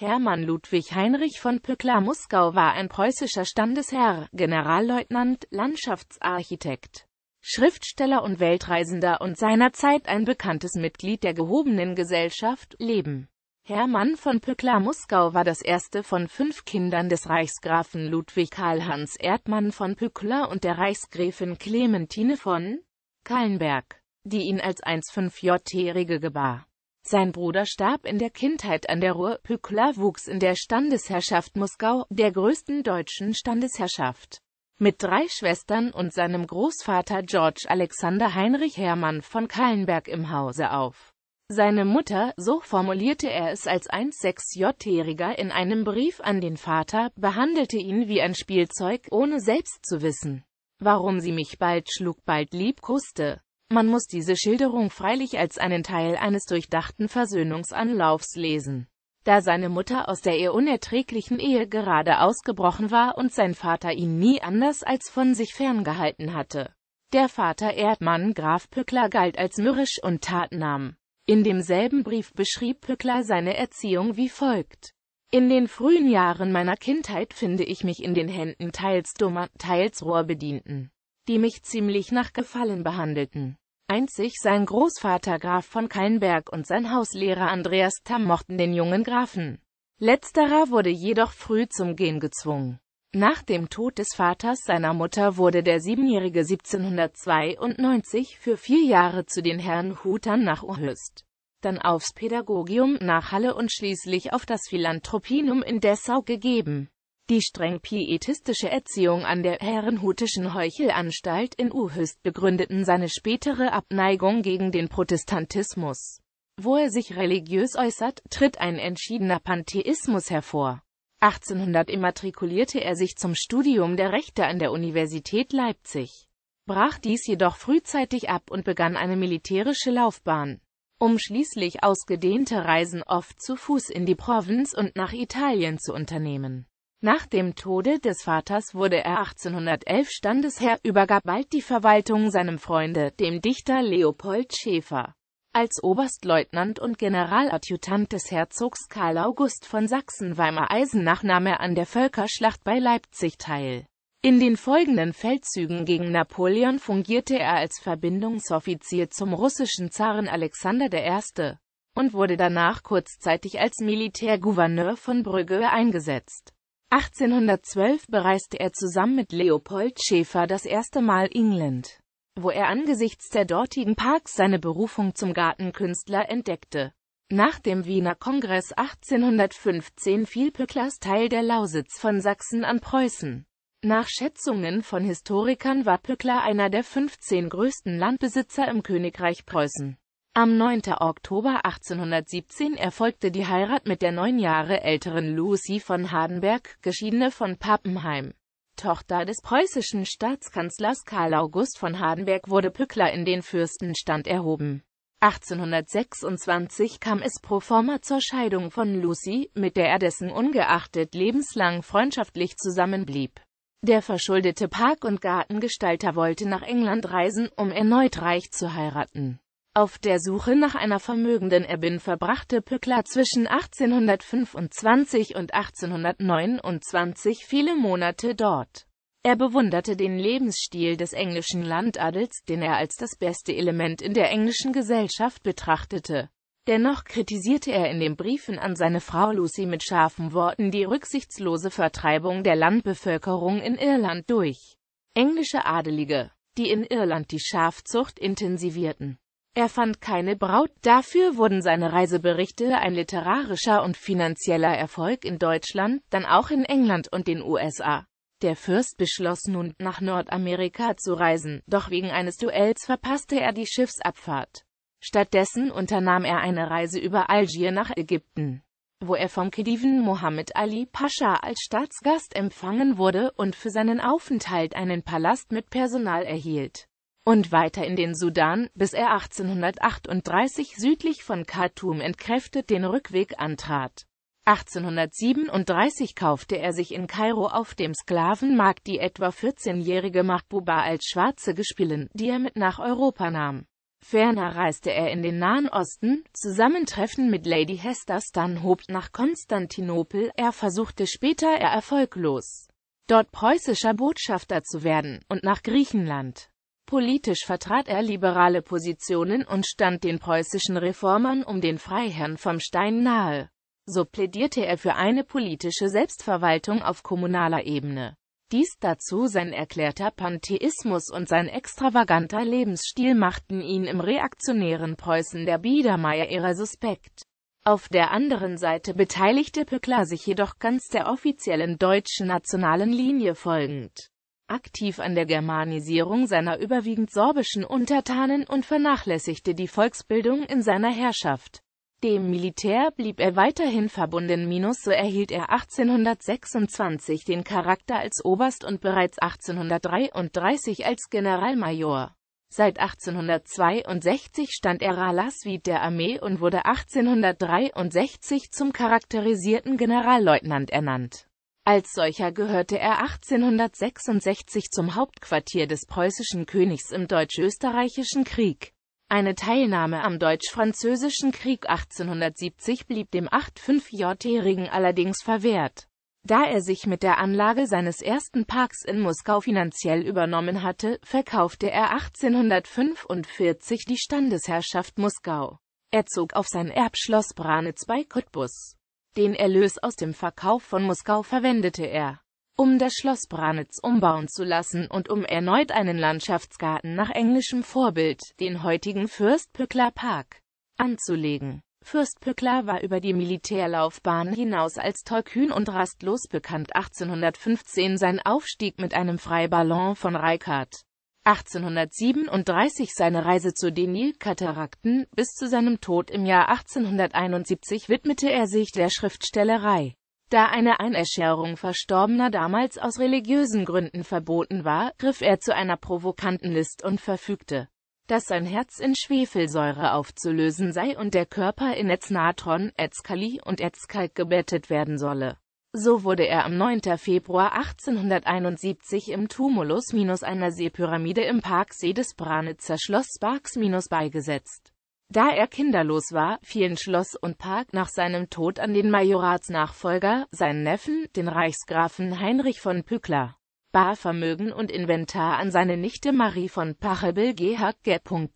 Hermann Ludwig Heinrich von Pückler muskau war ein preußischer Standesherr, Generalleutnant, Landschaftsarchitekt, Schriftsteller und Weltreisender und seinerzeit ein bekanntes Mitglied der gehobenen Gesellschaft Leben. Hermann von Pückler muskau war das erste von fünf Kindern des Reichsgrafen Ludwig Karl-Hans Erdmann von Pückler und der Reichsgräfin Clementine von Kallenberg, die ihn als 1,5-Jährige j gebar. Sein Bruder starb in der Kindheit an der Ruhr, Pückler wuchs in der Standesherrschaft Moskau, der größten deutschen Standesherrschaft, mit drei Schwestern und seinem Großvater George Alexander Heinrich Hermann von Kallenberg im Hause auf. Seine Mutter, so formulierte er es als 1,6-Jähriger in einem Brief an den Vater, behandelte ihn wie ein Spielzeug, ohne selbst zu wissen, warum sie mich bald schlug, bald liebkuste. Man muss diese Schilderung freilich als einen Teil eines durchdachten Versöhnungsanlaufs lesen. Da seine Mutter aus der ihr unerträglichen Ehe gerade ausgebrochen war und sein Vater ihn nie anders als von sich ferngehalten hatte. Der Vater Erdmann Graf Pückler galt als mürrisch und tatnahm. In demselben Brief beschrieb Pückler seine Erziehung wie folgt. In den frühen Jahren meiner Kindheit finde ich mich in den Händen teils dummer, teils Rohrbedienten, die mich ziemlich nach Gefallen behandelten. Einzig sein Großvater Graf von Kallenberg und sein Hauslehrer Andreas Tamm mochten den jungen Grafen. Letzterer wurde jedoch früh zum Gehen gezwungen. Nach dem Tod des Vaters seiner Mutter wurde der Siebenjährige 1792 für vier Jahre zu den Herren Hutern nach Urhöst, dann aufs Pädagogium nach Halle und schließlich auf das Philanthropinum in Dessau gegeben. Die streng pietistische Erziehung an der Herrenhutischen Heuchelanstalt in Uhüst begründeten seine spätere Abneigung gegen den Protestantismus. Wo er sich religiös äußert, tritt ein entschiedener Pantheismus hervor. 1800 immatrikulierte er sich zum Studium der Rechte an der Universität Leipzig, brach dies jedoch frühzeitig ab und begann eine militärische Laufbahn, um schließlich ausgedehnte Reisen oft zu Fuß in die Provinz und nach Italien zu unternehmen. Nach dem Tode des Vaters wurde er 1811 Standesherr, übergab bald die Verwaltung seinem Freunde, dem Dichter Leopold Schäfer. Als Oberstleutnant und Generaladjutant des Herzogs Karl August von Sachsen-Weimar-Eisenach nahm er an der Völkerschlacht bei Leipzig teil. In den folgenden Feldzügen gegen Napoleon fungierte er als Verbindungsoffizier zum russischen Zaren Alexander I. und wurde danach kurzzeitig als Militärgouverneur von Brügge eingesetzt. 1812 bereiste er zusammen mit Leopold Schäfer das erste Mal England, wo er angesichts der dortigen Parks seine Berufung zum Gartenkünstler entdeckte. Nach dem Wiener Kongress 1815 fiel Pücklers Teil der Lausitz von Sachsen an Preußen. Nach Schätzungen von Historikern war Pückler einer der 15 größten Landbesitzer im Königreich Preußen. Am 9. Oktober 1817 erfolgte die Heirat mit der neun Jahre älteren Lucy von Hardenberg, geschiedene von Pappenheim. Tochter des preußischen Staatskanzlers Karl August von Hardenberg wurde Pückler in den Fürstenstand erhoben. 1826 kam es pro forma zur Scheidung von Lucy, mit der er dessen ungeachtet lebenslang freundschaftlich zusammenblieb. Der verschuldete Park- und Gartengestalter wollte nach England reisen, um erneut reich zu heiraten. Auf der Suche nach einer vermögenden Erbin verbrachte Pückler zwischen 1825 und 1829 viele Monate dort. Er bewunderte den Lebensstil des englischen Landadels, den er als das beste Element in der englischen Gesellschaft betrachtete. Dennoch kritisierte er in den Briefen an seine Frau Lucy mit scharfen Worten die rücksichtslose Vertreibung der Landbevölkerung in Irland durch englische Adelige, die in Irland die Schafzucht intensivierten. Er fand keine Braut, dafür wurden seine Reiseberichte ein literarischer und finanzieller Erfolg in Deutschland, dann auch in England und den USA. Der Fürst beschloss nun, nach Nordamerika zu reisen, doch wegen eines Duells verpasste er die Schiffsabfahrt. Stattdessen unternahm er eine Reise über Algier nach Ägypten, wo er vom Khediven Mohammed Ali Pascha als Staatsgast empfangen wurde und für seinen Aufenthalt einen Palast mit Personal erhielt und weiter in den Sudan, bis er 1838 südlich von Khartoum entkräftet den Rückweg antrat. 1837 kaufte er sich in Kairo auf dem Sklavenmarkt die etwa 14-jährige Mahbuba als schwarze Gespielin, die er mit nach Europa nahm. Ferner reiste er in den Nahen Osten, Zusammentreffen mit Lady Hester Stanhope nach Konstantinopel, er versuchte später er erfolglos, dort preußischer Botschafter zu werden, und nach Griechenland. Politisch vertrat er liberale Positionen und stand den preußischen Reformern um den Freiherrn vom Stein nahe. So plädierte er für eine politische Selbstverwaltung auf kommunaler Ebene. Dies dazu sein erklärter Pantheismus und sein extravaganter Lebensstil machten ihn im reaktionären Preußen der biedermeier ihrer suspekt. Auf der anderen Seite beteiligte Pöckler sich jedoch ganz der offiziellen deutschen nationalen Linie folgend aktiv an der Germanisierung seiner überwiegend sorbischen Untertanen und vernachlässigte die Volksbildung in seiner Herrschaft. Dem Militär blieb er weiterhin verbunden, minus so erhielt er 1826 den Charakter als Oberst und bereits 1833 als Generalmajor. Seit 1862 stand er Ralaswied der Armee und wurde 1863 zum charakterisierten Generalleutnant ernannt. Als solcher gehörte er 1866 zum Hauptquartier des preußischen Königs im Deutsch-Österreichischen Krieg. Eine Teilnahme am Deutsch-Französischen Krieg 1870 blieb dem 8,5-Jährigen allerdings verwehrt. Da er sich mit der Anlage seines ersten Parks in Moskau finanziell übernommen hatte, verkaufte er 1845 die Standesherrschaft Moskau. Er zog auf sein Erbschloss Branitz bei Cottbus. Den Erlös aus dem Verkauf von Moskau verwendete er, um das Schloss Branitz umbauen zu lassen und um erneut einen Landschaftsgarten nach englischem Vorbild, den heutigen Fürstpöckler Park, anzulegen. Fürst Pückler war über die Militärlaufbahn hinaus als tollkühn und rastlos bekannt. 1815 sein Aufstieg mit einem Freiballon von Reichardt 1837 seine Reise zu den Nilkatarakten, bis zu seinem Tod im Jahr 1871 widmete er sich der Schriftstellerei. Da eine Einerscherung Verstorbener damals aus religiösen Gründen verboten war, griff er zu einer provokanten List und verfügte, dass sein Herz in Schwefelsäure aufzulösen sei und der Körper in Etznatron, Etzkali und Etzkalk gebettet werden solle. So wurde er am 9. Februar 1871 im Tumulus minus einer Seepyramide im Parksee des Branitzer Schloss Sparks minus beigesetzt. Da er kinderlos war, fielen Schloss und Park nach seinem Tod an den Majoratsnachfolger, seinen Neffen, den Reichsgrafen Heinrich von Pückler. Barvermögen und Inventar an seine Nichte Marie von Pachelbel Gehag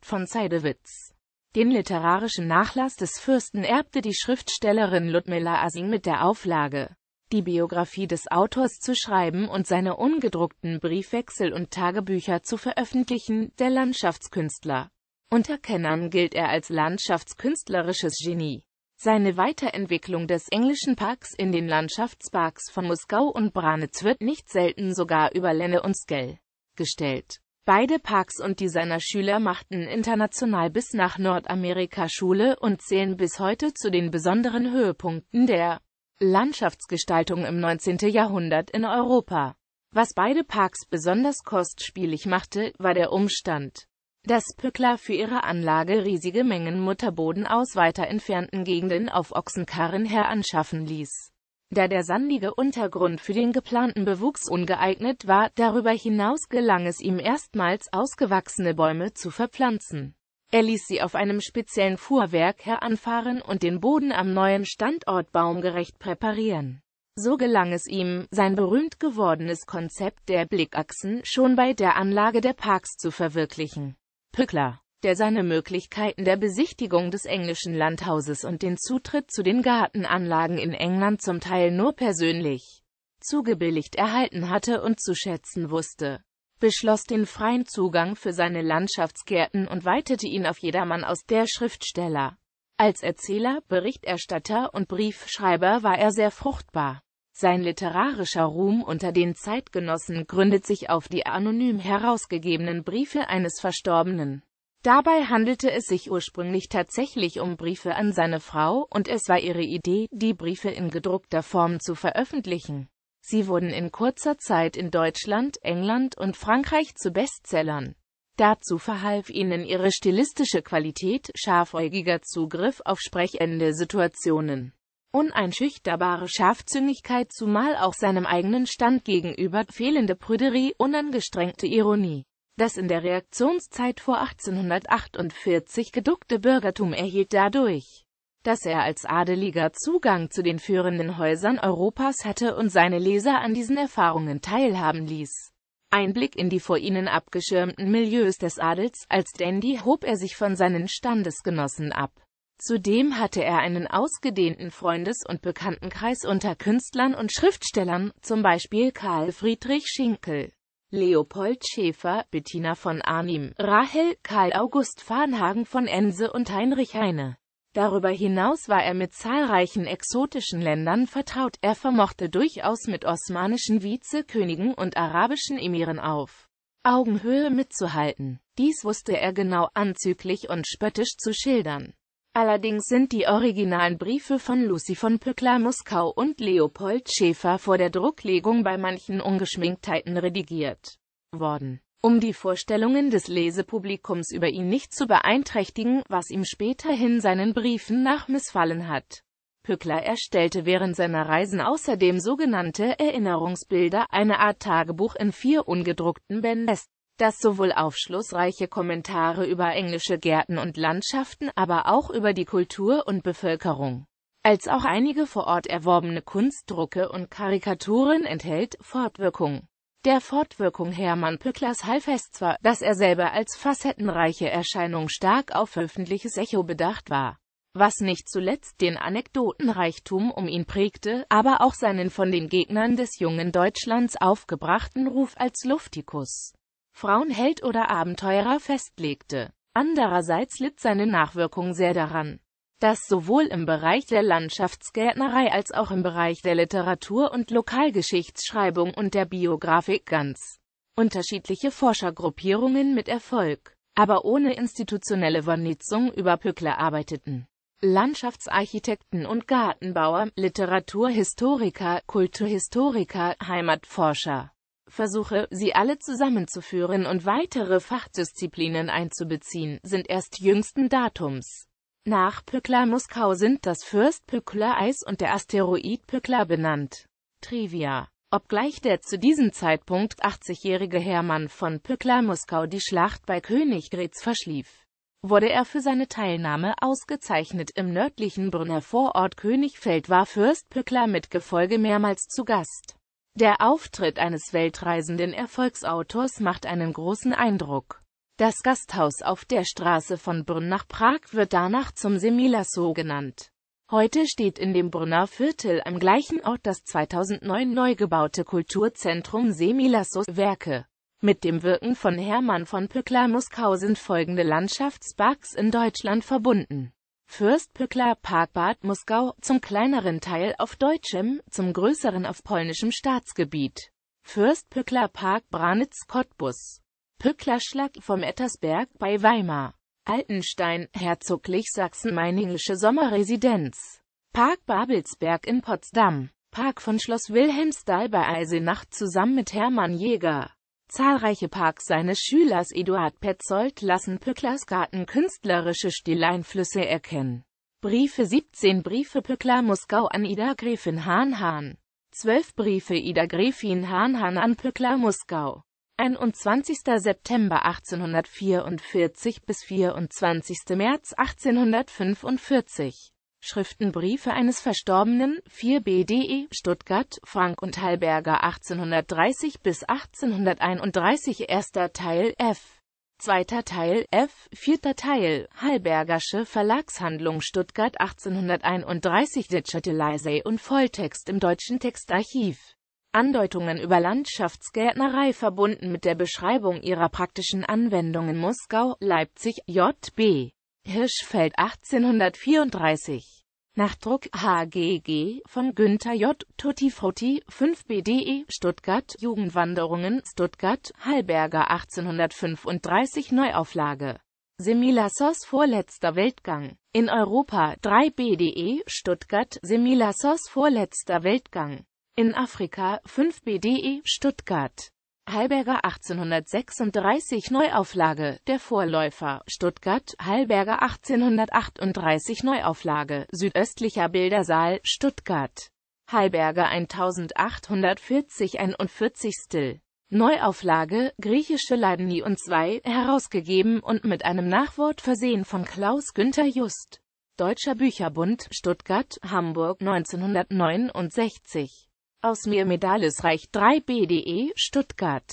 von Seidewitz. Den literarischen Nachlass des Fürsten erbte die Schriftstellerin Ludmilla Asing mit der Auflage die Biografie des Autors zu schreiben und seine ungedruckten Briefwechsel und Tagebücher zu veröffentlichen. Der Landschaftskünstler. Unter Kennern gilt er als landschaftskünstlerisches Genie. Seine Weiterentwicklung des englischen Parks in den Landschaftsparks von Moskau und Branitz wird nicht selten sogar über Lenne und Skell gestellt. Beide Parks und die seiner Schüler machten international bis nach Nordamerika Schule und zählen bis heute zu den besonderen Höhepunkten der Landschaftsgestaltung im 19. Jahrhundert in Europa. Was beide Parks besonders kostspielig machte, war der Umstand, dass Pückler für ihre Anlage riesige Mengen Mutterboden aus weiter entfernten Gegenden auf Ochsenkarren heranschaffen ließ. Da der sandige Untergrund für den geplanten Bewuchs ungeeignet war, darüber hinaus gelang es ihm erstmals ausgewachsene Bäume zu verpflanzen. Er ließ sie auf einem speziellen Fuhrwerk heranfahren und den Boden am neuen Standort baumgerecht präparieren. So gelang es ihm, sein berühmt gewordenes Konzept der Blickachsen schon bei der Anlage der Parks zu verwirklichen. Pückler, der seine Möglichkeiten der Besichtigung des englischen Landhauses und den Zutritt zu den Gartenanlagen in England zum Teil nur persönlich zugebilligt erhalten hatte und zu schätzen wusste, beschloss den freien Zugang für seine Landschaftsgärten und weitete ihn auf jedermann aus, der Schriftsteller. Als Erzähler, Berichterstatter und Briefschreiber war er sehr fruchtbar. Sein literarischer Ruhm unter den Zeitgenossen gründet sich auf die anonym herausgegebenen Briefe eines Verstorbenen. Dabei handelte es sich ursprünglich tatsächlich um Briefe an seine Frau, und es war ihre Idee, die Briefe in gedruckter Form zu veröffentlichen. Sie wurden in kurzer Zeit in Deutschland, England und Frankreich zu Bestsellern. Dazu verhalf ihnen ihre stilistische Qualität, scharfäugiger Zugriff auf sprechende Situationen, uneinschüchterbare Scharfzüngigkeit zumal auch seinem eigenen Stand gegenüber, fehlende Prüderie, unangestrengte Ironie. Das in der Reaktionszeit vor 1848 geduckte Bürgertum erhielt dadurch dass er als Adeliger Zugang zu den führenden Häusern Europas hatte und seine Leser an diesen Erfahrungen teilhaben ließ. Einblick in die vor ihnen abgeschirmten Milieus des Adels, als Dandy hob er sich von seinen Standesgenossen ab. Zudem hatte er einen ausgedehnten Freundes- und Bekanntenkreis unter Künstlern und Schriftstellern, zum Beispiel Karl Friedrich Schinkel, Leopold Schäfer, Bettina von Arnim, Rahel, Karl August Farnhagen von Ense und Heinrich Heine. Darüber hinaus war er mit zahlreichen exotischen Ländern vertraut, er vermochte durchaus mit osmanischen Vizekönigen und arabischen Emiren auf Augenhöhe mitzuhalten. Dies wusste er genau anzüglich und spöttisch zu schildern. Allerdings sind die originalen Briefe von Lucy von Pöckler Muskau und Leopold Schäfer vor der Drucklegung bei manchen Ungeschminktheiten redigiert worden um die Vorstellungen des Lesepublikums über ihn nicht zu beeinträchtigen, was ihm späterhin seinen Briefen nach missfallen hat. Pückler erstellte während seiner Reisen außerdem sogenannte Erinnerungsbilder, eine Art Tagebuch in vier ungedruckten Bänden, das sowohl aufschlussreiche Kommentare über englische Gärten und Landschaften, aber auch über die Kultur und Bevölkerung, als auch einige vor Ort erworbene Kunstdrucke und Karikaturen enthält, Fortwirkung der Fortwirkung Hermann Pücklers half es zwar, dass er selber als facettenreiche Erscheinung stark auf öffentliches Echo bedacht war, was nicht zuletzt den Anekdotenreichtum um ihn prägte, aber auch seinen von den Gegnern des jungen Deutschlands aufgebrachten Ruf als Luftikus, Frauenheld oder Abenteurer festlegte. Andererseits litt seine Nachwirkung sehr daran, das sowohl im Bereich der Landschaftsgärtnerei als auch im Bereich der Literatur- und Lokalgeschichtsschreibung und der Biografik ganz unterschiedliche Forschergruppierungen mit Erfolg, aber ohne institutionelle Vernetzung über Pückle arbeiteten. Landschaftsarchitekten und Gartenbauer, Literaturhistoriker, Kulturhistoriker, Heimatforscher. Versuche, sie alle zusammenzuführen und weitere Fachdisziplinen einzubeziehen, sind erst jüngsten Datums. Nach Pöckler Muskau sind das Fürst-Pöckler-Eis und der Asteroid Pöckler benannt. Trivia Obgleich der zu diesem Zeitpunkt 80-jährige Hermann von Pöckler Muskau die Schlacht bei Königgrätz verschlief, wurde er für seine Teilnahme ausgezeichnet. Im nördlichen Brunner Vorort Königfeld war Fürst Pöckler mit Gefolge mehrmals zu Gast. Der Auftritt eines weltreisenden Erfolgsautors macht einen großen Eindruck. Das Gasthaus auf der Straße von Brünn nach Prag wird danach zum Semilasso genannt. Heute steht in dem Brünner Viertel am gleichen Ort das 2009 neu gebaute Kulturzentrum Semilasso Werke. Mit dem Wirken von Hermann von Pückler-Muskau sind folgende Landschaftsparks in Deutschland verbunden. Fürst Pückler Park Bad Muskau, zum kleineren Teil auf deutschem, zum größeren auf polnischem Staatsgebiet. Fürst Pückler Park Branitz Cottbus Pücklerschlag vom Ettersberg bei Weimar. Altenstein, Herzoglich Sachsen-Meiningische Sommerresidenz. Park Babelsberg in Potsdam. Park von Schloss Wilhelmsthal bei Eisenach zusammen mit Hermann Jäger. Zahlreiche Parks seines Schülers Eduard Petzold lassen Pücklers Garten künstlerische Stileinflüsse erkennen. Briefe 17 Briefe Pückler Moskau an Ida Gräfin Hahnhahn. 12 Briefe Ida Gräfin Hahnhahn an Pückler Moskau. 21. September 1844 bis 24. März 1845 Schriftenbriefe eines Verstorbenen, 4 BDE, Stuttgart, Frank und Halberger 1830 bis 1831 Erster Teil F. Zweiter Teil F. Vierter Teil Halbergersche Verlagshandlung Stuttgart 1831 Digitalisé und Volltext im Deutschen Textarchiv Andeutungen über Landschaftsgärtnerei verbunden mit der Beschreibung ihrer praktischen Anwendung in Moskau, Leipzig, J.B. Hirschfeld 1834. Nachdruck HGG von Günther J. Tuttifotti 5BDE Stuttgart Jugendwanderungen Stuttgart Hallberger 1835 Neuauflage Semilassos vorletzter Weltgang in Europa 3BDE Stuttgart Semilassos vorletzter Weltgang in Afrika 5BDE Stuttgart Heilberger 1836 Neuauflage, der Vorläufer, Stuttgart, Heilberger 1838 Neuauflage, südöstlicher Bildersaal, Stuttgart, Heilberger 1840 41 Still. Neuauflage, griechische Leideni und 2, herausgegeben und mit einem Nachwort versehen von Klaus Günther Just. Deutscher Bücherbund, Stuttgart, Hamburg 1969 aus mir Medailles Reich 3 BDE, Stuttgart.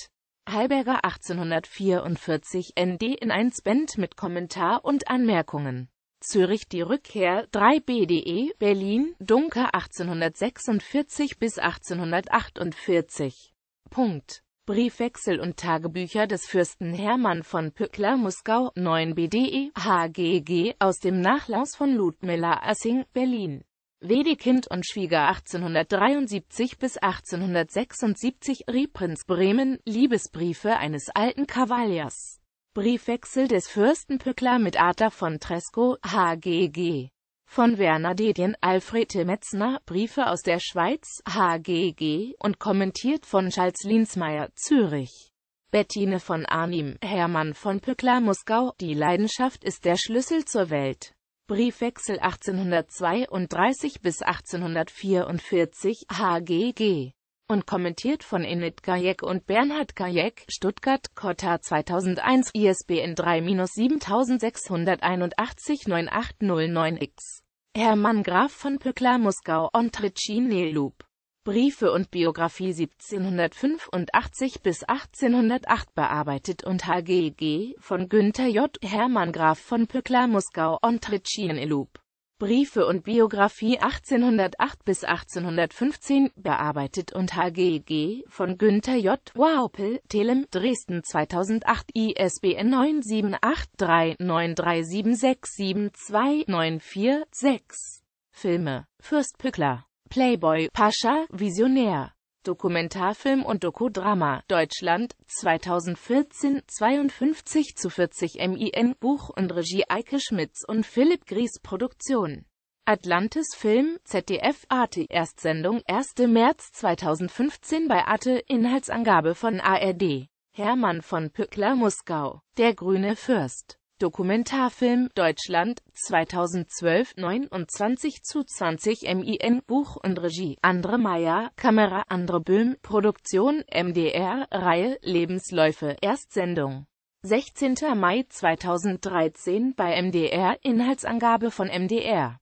Heilberger 1844 ND in 1 Band mit Kommentar und Anmerkungen. Zürich die Rückkehr 3 BDE, Berlin, Dunker 1846 bis 1848. Punkt. Briefwechsel und Tagebücher des Fürsten Hermann von Pückler Muskau 9 BDE HGG aus dem Nachlass von Ludmilla Assing, Berlin. Wedekind und Schwieger 1873 bis 1876 Rieprinz Bremen, Liebesbriefe eines alten Kavaliers. Briefwechsel des Fürsten Pückler mit Arthur von Tresco, HGG. Von Werner Dedien, Alfred Metzner, Briefe aus der Schweiz, HGG, und kommentiert von Charles Linsmeyer, Zürich. Bettine von Arnim, Hermann von Pückler Moskau, die Leidenschaft ist der Schlüssel zur Welt. Briefwechsel 1832 bis 1844 HGG und kommentiert von Enid Gajek und Bernhard Gajek, Stuttgart, Kotta 2001, ISBN 3-7681-9809-X. Hermann Graf von Pöckler Moskau, Ontritschin, Tricinelub Briefe und Biografie 1785 bis 1808 bearbeitet und HGG von Günther J. Hermann Graf von Pückler Muskau und Tritschin-Elub. Briefe und Biografie 1808 bis 1815 bearbeitet und HGG von Günther J. Waupel, Telem, Dresden 2008 ISBN 9783937672946 Filme Fürst Pückler Playboy, Pascha, Visionär. Dokumentarfilm und Dokodrama, Deutschland, 2014, 52 zu 40 MIN, Buch und Regie Eike Schmitz und Philipp Gries Produktion. Atlantis Film, ZDF, Arte, Erstsendung, 1. März 2015 bei Arte, Inhaltsangabe von ARD. Hermann von Pückler, Muskau, Der grüne Fürst. Dokumentarfilm Deutschland 2012 29 zu 20 MIN Buch und Regie Andre Meyer Kamera Andre Böhm Produktion MDR Reihe Lebensläufe Erstsendung 16. Mai 2013 bei MDR Inhaltsangabe von MDR